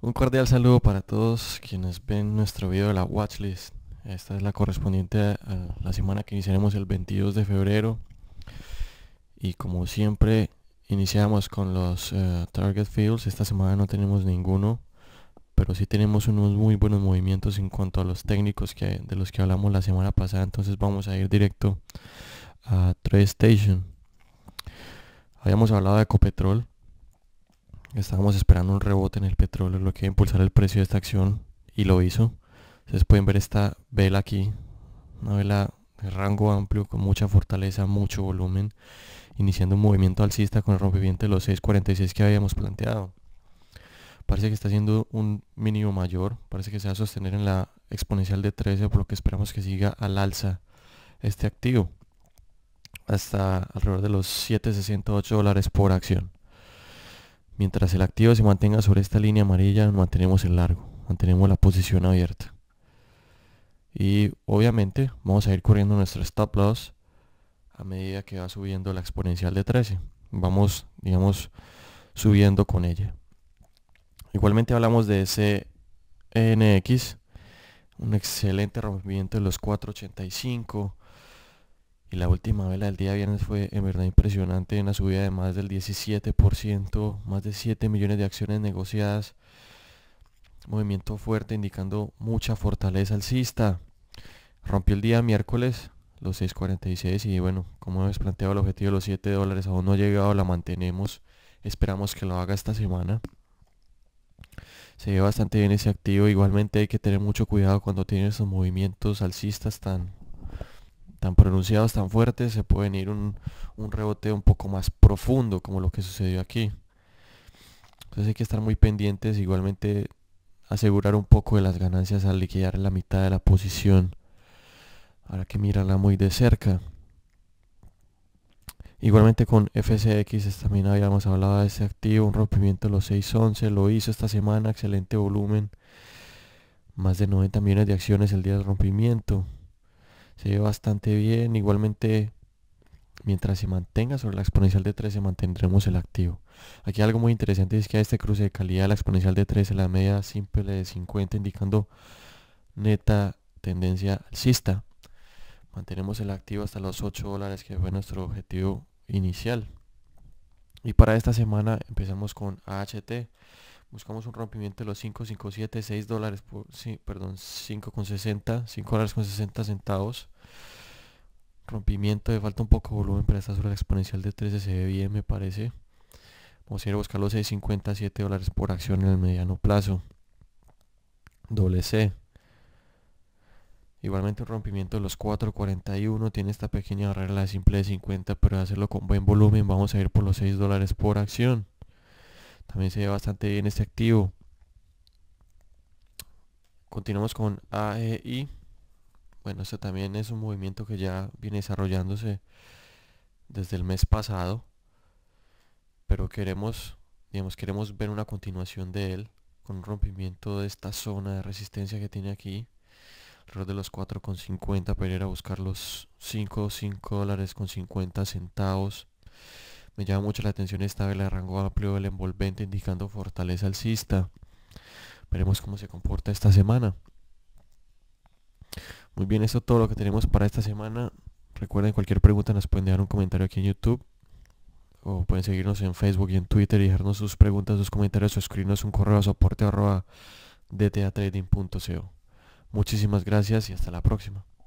Un cordial saludo para todos quienes ven nuestro video de la watchlist. Esta es la correspondiente a la semana que iniciaremos el 22 de febrero. Y como siempre, iniciamos con los eh, target fields. Esta semana no tenemos ninguno, pero sí tenemos unos muy buenos movimientos en cuanto a los técnicos de los que hablamos la semana pasada. Entonces vamos a ir directo a Trade Station. Habíamos hablado de Ecopetrol, Estábamos esperando un rebote en el petróleo, lo que iba a impulsar el precio de esta acción y lo hizo. Ustedes pueden ver esta vela aquí, una vela de rango amplio con mucha fortaleza, mucho volumen, iniciando un movimiento alcista con el rompimiento de los 6.46 que habíamos planteado. Parece que está haciendo un mínimo mayor, parece que se va a sostener en la exponencial de 13, por lo que esperamos que siga al alza este activo hasta alrededor de los 7.68 dólares por acción. Mientras el activo se mantenga sobre esta línea amarilla, mantenemos el largo, mantenemos la posición abierta. Y obviamente vamos a ir corriendo nuestro stop loss a medida que va subiendo la exponencial de 13. Vamos, digamos, subiendo con ella. Igualmente hablamos de ese NX, un excelente rompimiento de los 485 y la última vela del día viernes fue en verdad impresionante, una subida de más del 17%, más de 7 millones de acciones negociadas. Movimiento fuerte indicando mucha fortaleza alcista. Rompió el día miércoles los 6.46 y bueno, como hemos planteado el objetivo de los 7 dólares, aún no ha llegado, la mantenemos. Esperamos que lo haga esta semana. Se ve bastante bien ese activo. Igualmente hay que tener mucho cuidado cuando tiene esos movimientos alcistas tan tan pronunciados, tan fuertes, se pueden ir un, rebote un poco más profundo, como lo que sucedió aquí. Entonces hay que estar muy pendientes, igualmente asegurar un poco de las ganancias al liquidar la mitad de la posición. Habrá que mirarla muy de cerca. Igualmente con FCX también habíamos hablado de ese activo, un rompimiento de los 6.11, lo hizo esta semana, excelente volumen, más de 90 millones de acciones el día del rompimiento, se ve bastante bien. Igualmente, mientras se mantenga sobre la exponencial de 13, mantendremos el activo. Aquí algo muy interesante es que a este cruce de calidad, la exponencial de 13, la media simple de 50, indicando neta tendencia alcista. Mantenemos el activo hasta los 8 dólares, que fue nuestro objetivo inicial. Y para esta semana empezamos con AHT buscamos un rompimiento de los 5.57, 6 dólares por, sí, perdón, 5.60, 5 dólares con 60 centavos. Rompimiento de falta un poco de volumen, pero esta sobre la exponencial de 13 se ve bien, me parece. Vamos a ir a buscar los 6.50, 7 dólares por acción en el mediano plazo. Doble C. Igualmente un rompimiento de los 4.41, tiene esta pequeña barrera de simple de 50, pero hacerlo con buen volumen vamos a ir por los 6 dólares por acción. También se ve bastante bien este activo. Continuamos con AEI. Bueno, este también es un movimiento que ya viene desarrollándose desde el mes pasado. Pero queremos, digamos, queremos ver una continuación de él con un rompimiento de esta zona de resistencia que tiene aquí alrededor de los 4,50 para ir a buscar los 5, 5 dólares con 50 centavos me llama mucho la atención esta vela de rango amplio del envolvente indicando fortaleza alcista. Veremos cómo se comporta esta semana. Muy bien, eso todo lo que tenemos para esta semana. Recuerden, cualquier pregunta nos pueden dejar un comentario aquí en YouTube. O pueden seguirnos en Facebook y en Twitter y dejarnos sus preguntas, sus comentarios o escribirnos un correo a soporte Muchísimas gracias y hasta la próxima.